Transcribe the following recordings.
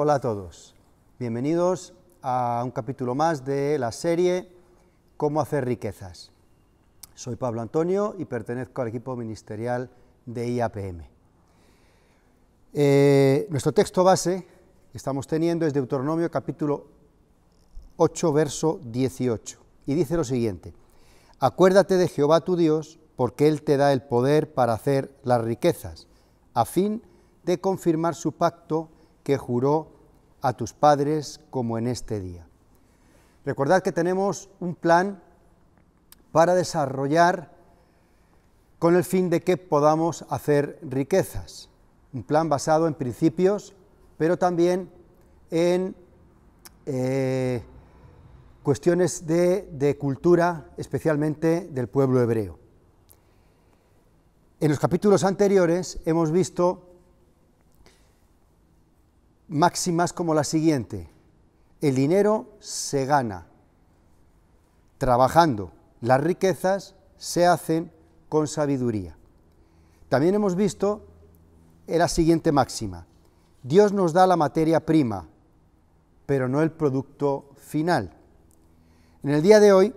Hola a todos, bienvenidos a un capítulo más de la serie Cómo hacer riquezas. Soy Pablo Antonio y pertenezco al equipo ministerial de IAPM. Eh, nuestro texto base que estamos teniendo es Deuteronomio capítulo 8, verso 18, y dice lo siguiente, Acuérdate de Jehová tu Dios, porque Él te da el poder para hacer las riquezas, a fin de confirmar su pacto que juró a tus padres como en este día. Recordad que tenemos un plan para desarrollar con el fin de que podamos hacer riquezas. Un plan basado en principios, pero también en eh, cuestiones de, de cultura, especialmente del pueblo hebreo. En los capítulos anteriores hemos visto máximas como la siguiente. El dinero se gana trabajando. Las riquezas se hacen con sabiduría. También hemos visto la siguiente máxima. Dios nos da la materia prima, pero no el producto final. En el día de hoy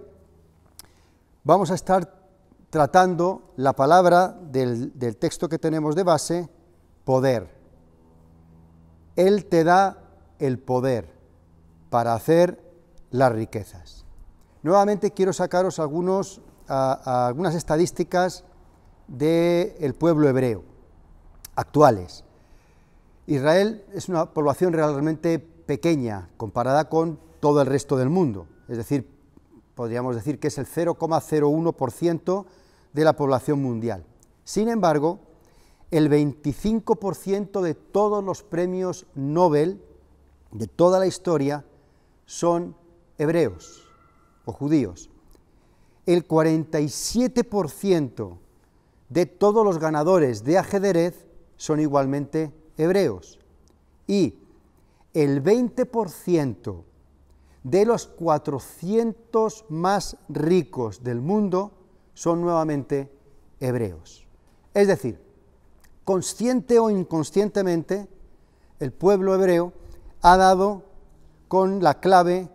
vamos a estar tratando la palabra del, texto que tenemos de base, poder. Él te da el poder para hacer las riquezas. Nuevamente quiero sacaros algunos, algunas estadísticas del pueblo hebreo actuales. Israel es una población realmente pequeña comparada con todo el resto del mundo, es decir, podríamos decir que es el 0,01% de la población mundial. Sin embargo, el 25% de todos los premios Nobel de toda la historia son hebreos o judíos. El 47% de todos los ganadores de ajedrez son igualmente hebreos. Y el 20% de los 400 más ricos del mundo son nuevamente hebreos. Es decir, consciente o inconscientemente, el pueblo hebreo ha dado con la clave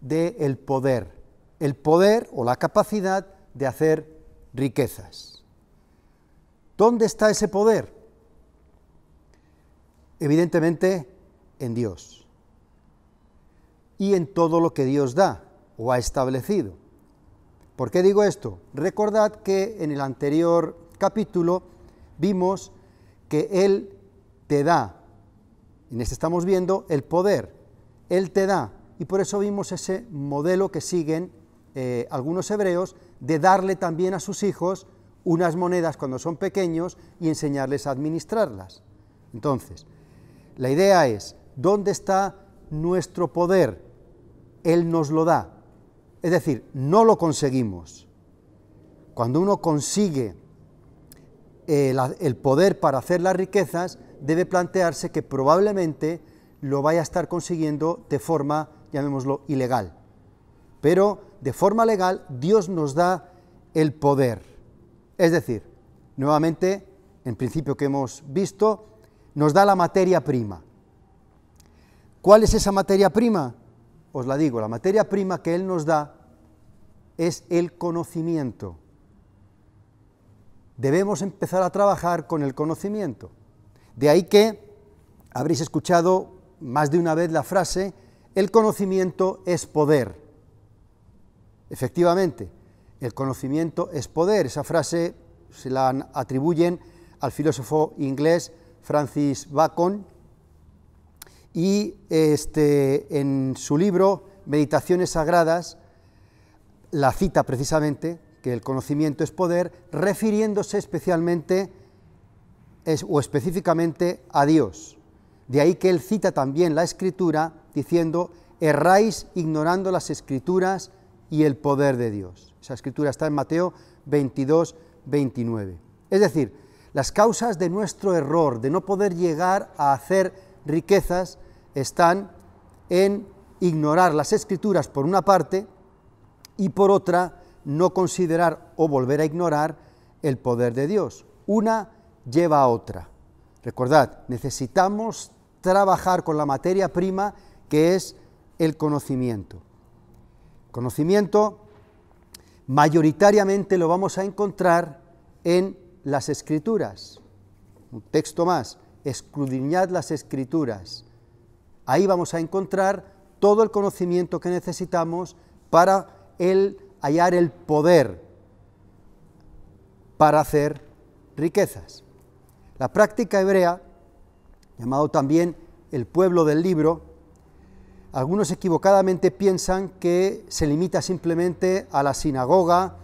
del poder, el poder o la capacidad de hacer riquezas. ¿Dónde está ese poder? Evidentemente en Dios y en todo lo que Dios da o ha establecido. ¿Por qué digo esto? Recordad que en el anterior capítulo vimos que Él te da. Y este estamos viendo el poder. Él te da. Y por eso vimos ese modelo que siguen eh, algunos hebreos de darle también a sus hijos unas monedas cuando son pequeños y enseñarles a administrarlas. Entonces, la idea es, ¿dónde está nuestro poder? Él nos lo da. Es decir, no lo conseguimos. Cuando uno consigue eh, el poder para hacer las riquezas, debe plantearse que probablemente lo vaya a estar consiguiendo de forma, llamémoslo, ilegal. Pero de forma legal Dios nos da el poder. Es decir, nuevamente, en principio que hemos visto, nos da la materia prima. ¿Cuál es esa materia prima? Os la digo, la materia prima que Él nos da es el conocimiento debemos empezar a trabajar con el conocimiento. De ahí que habréis escuchado más de una vez la frase, el conocimiento es poder. Efectivamente, el conocimiento es poder. Esa frase se la atribuyen al filósofo inglés Francis Bacon y este, en su libro Meditaciones Sagradas la cita precisamente que el conocimiento es poder, refiriéndose especialmente o específicamente a Dios. De ahí que él cita también la escritura diciendo, erráis ignorando las escrituras y el poder de Dios. Esa escritura está en Mateo 22, 29. Es decir, las causas de nuestro error, de no poder llegar a hacer riquezas, están en ignorar las escrituras por una parte y por otra no considerar o volver a ignorar el poder de Dios. Una lleva a otra. Recordad, necesitamos trabajar con la materia prima que es el conocimiento. Conocimiento mayoritariamente lo vamos a encontrar en las escrituras. Un texto más, escudriñad las escrituras. Ahí vamos a encontrar todo el conocimiento que necesitamos para el hallar el poder para hacer riquezas. La práctica hebrea, llamado también el pueblo del libro, algunos equivocadamente piensan que se limita simplemente a la sinagoga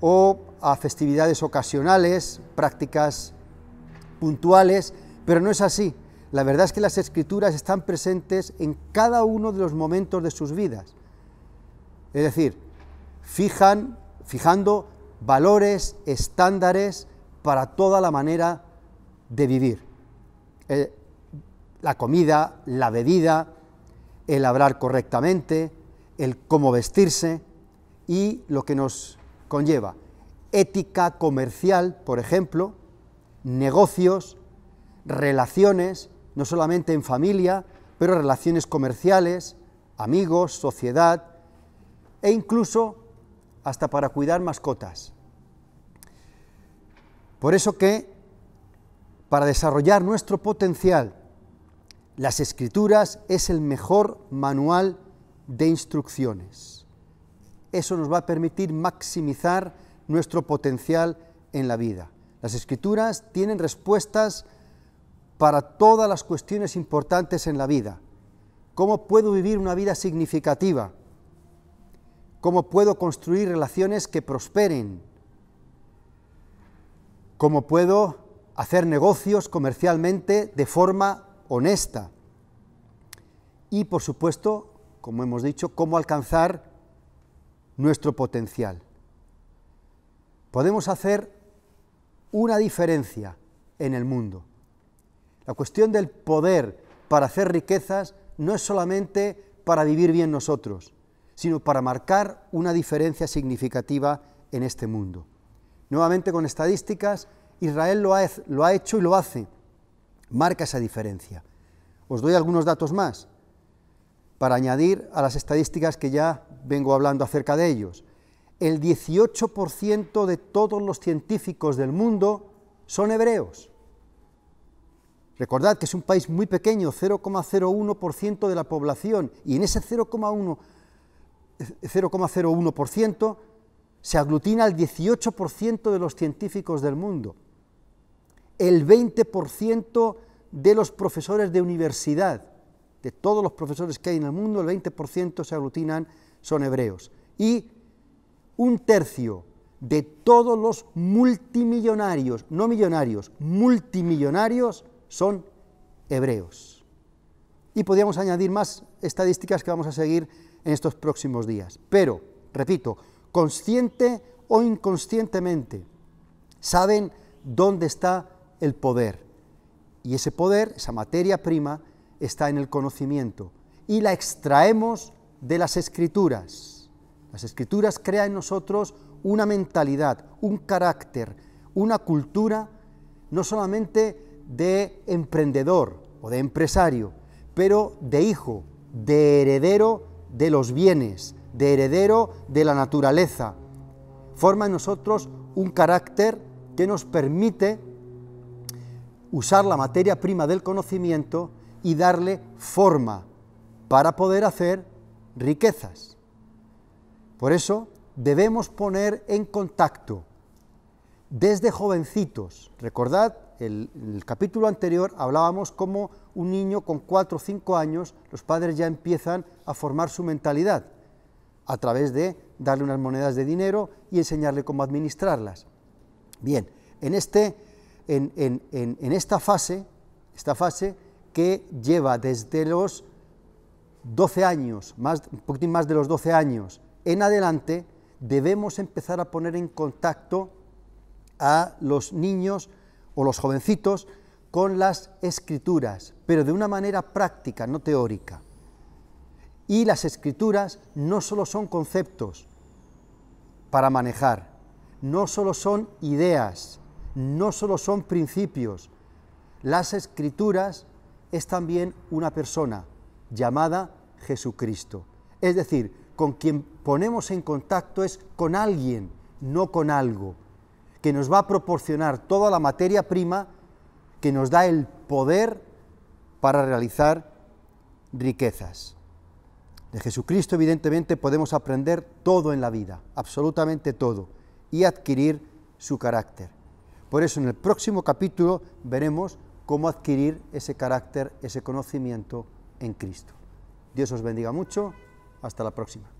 o a festividades ocasionales, prácticas puntuales, pero no es así. La verdad es que las escrituras están presentes en cada uno de los momentos de sus vidas. Es decir, fijan, fijando valores, estándares para toda la manera de vivir. Eh, la comida, la bebida, el hablar correctamente, el cómo vestirse y lo que nos conlleva. Ética comercial, por ejemplo, negocios, relaciones, no solamente en familia, pero relaciones comerciales, amigos, sociedad e incluso hasta para cuidar mascotas. Por eso que, para desarrollar nuestro potencial, las escrituras es el mejor manual de instrucciones. Eso nos va a permitir maximizar nuestro potencial en la vida. Las escrituras tienen respuestas para todas las cuestiones importantes en la vida. ¿Cómo puedo vivir una vida significativa? cómo puedo construir relaciones que prosperen, cómo puedo hacer negocios comercialmente de forma honesta y, por supuesto, como hemos dicho, cómo alcanzar nuestro potencial. Podemos hacer una diferencia en el mundo. La cuestión del poder para hacer riquezas no es solamente para vivir bien nosotros, sino para marcar una diferencia significativa en este mundo. Nuevamente con estadísticas, Israel lo ha, hecho y lo hace. Marca esa diferencia. Os doy algunos datos más para añadir a las estadísticas que ya vengo hablando acerca de ellos. El 18% de todos los científicos del mundo son hebreos. Recordad que es un país muy pequeño, 0,01% de la población, y en ese 0,1 0,01%, se aglutina al 18% de los científicos del mundo, el 20% de los profesores de universidad, de todos los profesores que hay en el mundo, el 20% se aglutinan, son hebreos. Y un tercio de todos los multimillonarios, no millonarios, multimillonarios son hebreos. Y podríamos añadir más estadísticas que vamos a seguir en estos próximos días. Pero, repito, consciente o inconscientemente, saben dónde está el poder. Y ese poder, esa materia prima, está en el conocimiento. Y la extraemos de las escrituras. Las escrituras crean en nosotros una mentalidad, un carácter, una cultura, no solamente de emprendedor o de empresario, pero de hijo, de heredero de los bienes, de heredero de la naturaleza. Forma en nosotros un carácter que nos permite usar la materia prima del conocimiento y darle forma para poder hacer riquezas. Por eso debemos poner en contacto desde jovencitos, recordad el, el, capítulo anterior hablábamos cómo un niño con 4 o 5 años, los padres ya empiezan a formar su mentalidad a través de darle unas monedas de dinero y enseñarle cómo administrarlas. Bien, en, este, en, esta fase, esta fase que lleva desde los 12 años, más, un poquito más de los 12 años en adelante, debemos empezar a poner en contacto a los niños o los jovencitos con las escrituras, pero de una manera práctica, no teórica. Y las escrituras no solo son conceptos para manejar, no solo son ideas, no solo son principios. Las escrituras es también una persona llamada Jesucristo. Es decir, con quien ponemos en contacto es con alguien, no con algo que nos va a proporcionar toda la materia prima que nos da el poder para realizar riquezas. De Jesucristo, evidentemente, podemos aprender todo en la vida, absolutamente todo, y adquirir su carácter. Por eso, en el próximo capítulo veremos cómo adquirir ese carácter, ese conocimiento en Cristo. Dios os bendiga mucho. Hasta la próxima.